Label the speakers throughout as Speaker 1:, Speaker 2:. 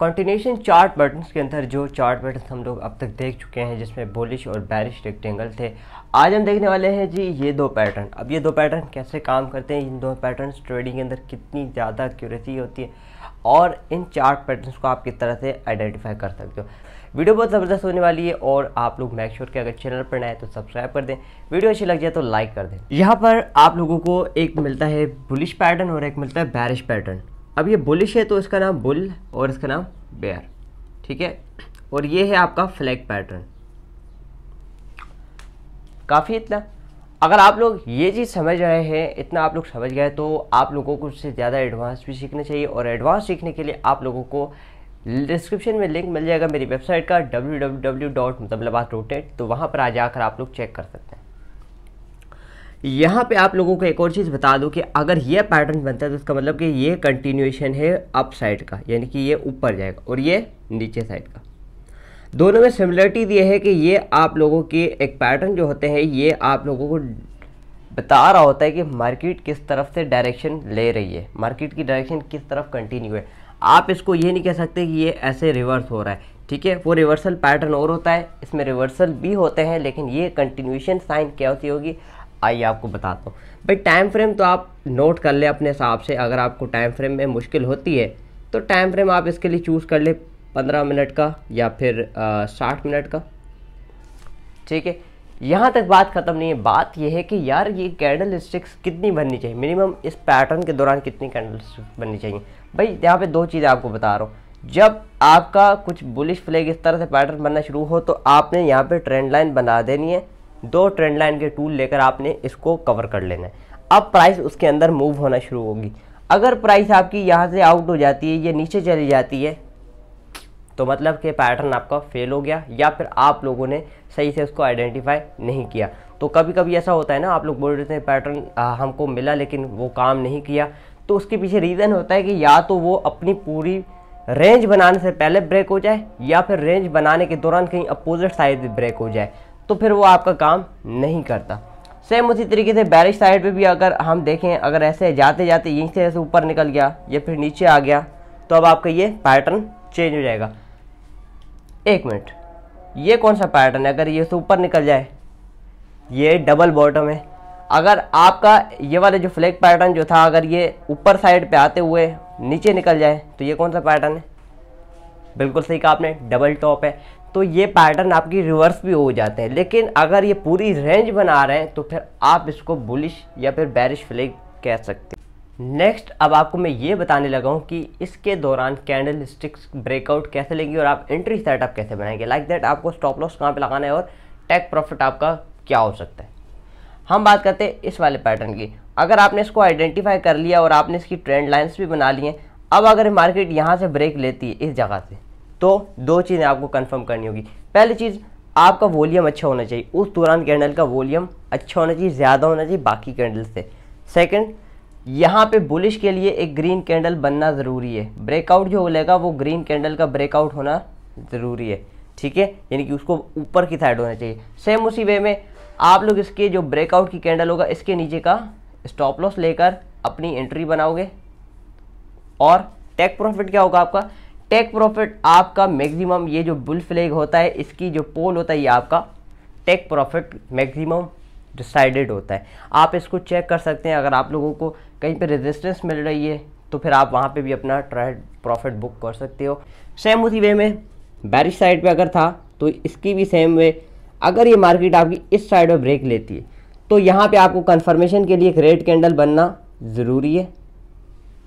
Speaker 1: continuation chart buttons के अंदर जो चार्ट बटन हम लोग अब तक देख चुके हैं जिसमें बोलिश और बैरिश रेक्टेंगल थे आज हम देखने वाले हैं जी ये दो पैटर्न अब ये दो पैटर्न कैसे काम करते हैं इन दो पैटर्न ट्रेडिंग के अंदर कितनी ज़्यादा एक्यूरेसी होती है और इन चार्ट पैटर्न को आप किस तरह से आइडेंटिफाई कर सकते हो वीडियो बहुत ज़बरदस्त होने वाली है और आप लोग मेक श्योर के अगर चैनल पर नए तो सब्सक्राइब कर दें वीडियो अच्छी लग जाए तो लाइक कर दें यहाँ पर आप लोगों को एक मिलता है बुलिश पैटर्न और एक मिलता है बैरिश पैटर्न अब ये बुलिश है तो इसका नाम बुल और इसका नाम बेयर ठीक है और ये है आपका फ्लैग पैटर्न काफ़ी इतना अगर आप लोग ये चीज़ समझ रहे हैं इतना आप लोग समझ गए तो आप लोगों को उससे ज़्यादा एडवांस भी सीखना चाहिए और एडवांस सीखने के लिए आप लोगों को डिस्क्रिप्शन में लिंक मिल जाएगा मेरी वेबसाइट का डब्ल्यू डब्ल्यू डब्ल्यू डॉट मतलब तो वहाँ पर आ जाकर आप लोग चेक कर सकते हैं यहाँ पे आप लोगों को एक और चीज़ बता दूँ कि अगर ये पैटर्न बनता है तो इसका मतलब कि ये कंटिन्यूएशन है अप साइड का यानी कि ये ऊपर जाएगा और ये नीचे साइड का दोनों में सिमिलरिटी ये है कि ये आप लोगों के एक पैटर्न जो होते हैं ये आप लोगों को बता रहा होता है कि मार्केट किस तरफ से डायरेक्शन ले रही है मार्केट की डायरेक्शन किस तरफ कंटिन्यू है आप इसको ये नहीं कह सकते कि ये ऐसे रिवर्स हो रहा है ठीक है वो रिवर्सल पैटर्न और होता है इसमें रिवर्सल भी होते हैं लेकिन ये कंटिन्यूशन साइन क्या होती होगी आइए आपको बताता हूँ भाई टाइम फ्रेम तो आप नोट कर लें अपने हिसाब से अगर आपको टाइम फ्रेम में मुश्किल होती है तो टाइम फ्रेम आप इसके लिए चूज़ कर ले पंद्रह मिनट का या फिर साठ मिनट का ठीक है यहाँ तक बात ख़त्म नहीं है बात यह है कि यार ये कैंडल स्टिक्स कितनी बननी चाहिए मिनिमम इस पैटर्न के दौरान कितनी कैंडल स्टिक्स बननी चाहिए भाई यहाँ पे दो चीज़ें आपको बता रहा हूँ जब आपका कुछ बुलिश फ्लैग इस तरह से पैटर्न बनना शुरू हो तो आपने यहाँ पे ट्रेंड लाइन बना देनी है दो ट्रेंड लाइन के टूल लेकर आपने इसको कवर कर लेना है अब प्राइस उसके अंदर मूव होना शुरू होगी अगर प्राइस आपकी यहाँ से आउट हो जाती है या नीचे चली जाती है तो मतलब कि पैटर्न आपका फेल हो गया या फिर आप लोगों ने सही से उसको आइडेंटिफाई नहीं किया तो कभी कभी ऐसा होता है ना आप लोग बोल रहे थे पैटर्न हमको मिला लेकिन वो काम नहीं किया तो उसके पीछे रीज़न होता है कि या तो वो अपनी पूरी रेंज बनाने से पहले ब्रेक हो जाए या फिर रेंज बनाने के दौरान कहीं अपोजिट साइड ब्रेक हो जाए तो फिर वो आपका काम नहीं करता सेम उसी तरीके से बैरिश साइड पे भी अगर हम देखें अगर ऐसे जाते जाते यहीं से ऐसे ऊपर निकल गया या फिर नीचे आ गया तो अब आपका ये पैटर्न चेंज हो जाएगा एक मिनट ये कौन सा पैटर्न है अगर ये से ऊपर निकल जाए ये डबल बॉटम है अगर आपका ये वाला जो फ्लैग पैटर्न जो था अगर ये ऊपर साइड पे आते हुए नीचे निकल जाए तो ये कौन सा पैटर्न है बिल्कुल सही कहा आपने डबल टॉप है तो ये पैटर्न आपकी रिवर्स भी हो जाते हैं लेकिन अगर ये पूरी रेंज बना रहे हैं तो फिर आप इसको बुलिश या फिर बैरिश फ्लैग कह सकते हैं नेक्स्ट अब आपको मैं ये बताने लगा हूँ कि इसके दौरान कैंडल स्टिक्स ब्रेकआउट कैसे लेंगे और आप एंट्री सेटअप कैसे बनाएंगे लाइक like दैट आपको स्टॉप लॉस कहाँ पे लगाना है और टैक प्रॉफिट आपका क्या हो सकता है हम बात करते हैं इस वाले पैटर्न की अगर आपने इसको आइडेंटिफाई कर लिया और आपने इसकी ट्रेंड लाइन्स भी बना ली हैं अब अगर मार्केट यहाँ से ब्रेक लेती है इस जगह से तो दो चीज़ें आपको कन्फर्म करनी होगी पहली चीज़ आपका वॉल्यूम अच्छा होना चाहिए उस दौरान कैंडल का वॉल्यूम अच्छा होना चाहिए ज़्यादा होना चाहिए बाकी कैंडल से सेकंड यहाँ पे बुलिश के लिए एक ग्रीन कैंडल बनना ज़रूरी है ब्रेकआउट जो होगा वो ग्रीन कैंडल का ब्रेकआउट होना ज़रूरी है ठीक है यानी कि उसको ऊपर की साइड होना चाहिए सेम उसी वे में आप लोग इसके जो ब्रेकआउट की कैंडल होगा इसके नीचे का स्टॉप लॉस लेकर अपनी एंट्री बनाओगे और टेक प्रॉफिट क्या होगा आपका टेक प्रॉफिट आपका मैक्सिमम ये जो बुल फ्लैग होता है इसकी जो पोल होता है ये आपका टेक प्रॉफिट मैक्सिमम डिसाइडेड होता है आप इसको चेक कर सकते हैं अगर आप लोगों को कहीं पे रेजिस्टेंस मिल रही है तो फिर आप वहाँ पे भी अपना ट्रेड प्रॉफिट बुक कर सकते हो सेम उसी वे में बैरिश साइड पे अगर था तो इसकी भी सेम वे अगर ये मार्केट आपकी इस साइड में ब्रेक लेती है तो यहाँ पे आपको कन्फर्मेशन के लिए एक रेड कैंडल बनना ज़रूरी है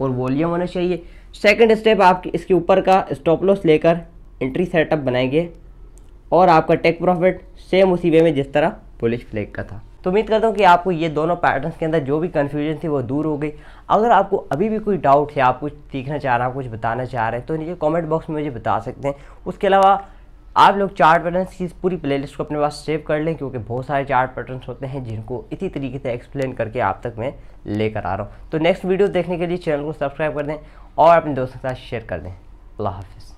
Speaker 1: और वॉल्यूम होना चाहिए सेकंड स्टेप आप इसके ऊपर का स्टॉप लॉस लेकर एंट्री सेटअप बनाएंगे और आपका टेक प्रॉफिट सेम उसी वे में जिस तरह पुलिस फ्लैग का था तो उम्मीद करता हूँ कि आपको ये दोनों पैटर्न्स के अंदर जो भी कन्फ्यूजन थी वो दूर हो गई अगर आपको अभी भी कोई डाउट है आप कुछ सीखना चाह रहे हैं कुछ बताना चाह रहे हैं तो नीचे कॉमेंट बॉक्स में मुझे बता सकते हैं उसके अलावा आप लोग चार्ट पैटर्न्स की पूरी प्लेलिस्ट को अपने पास सेव कर लें क्योंकि बहुत सारे चार्ट पैटर्न्स होते हैं जिनको इसी तरीके से एक्सप्लेन करके आप तक मैं लेकर आ रहा हूँ तो नेक्स्ट वीडियो देखने के लिए चैनल को सब्सक्राइब कर दें और अपने दोस्तों के साथ शेयर कर दें अल्लाह हाफिज़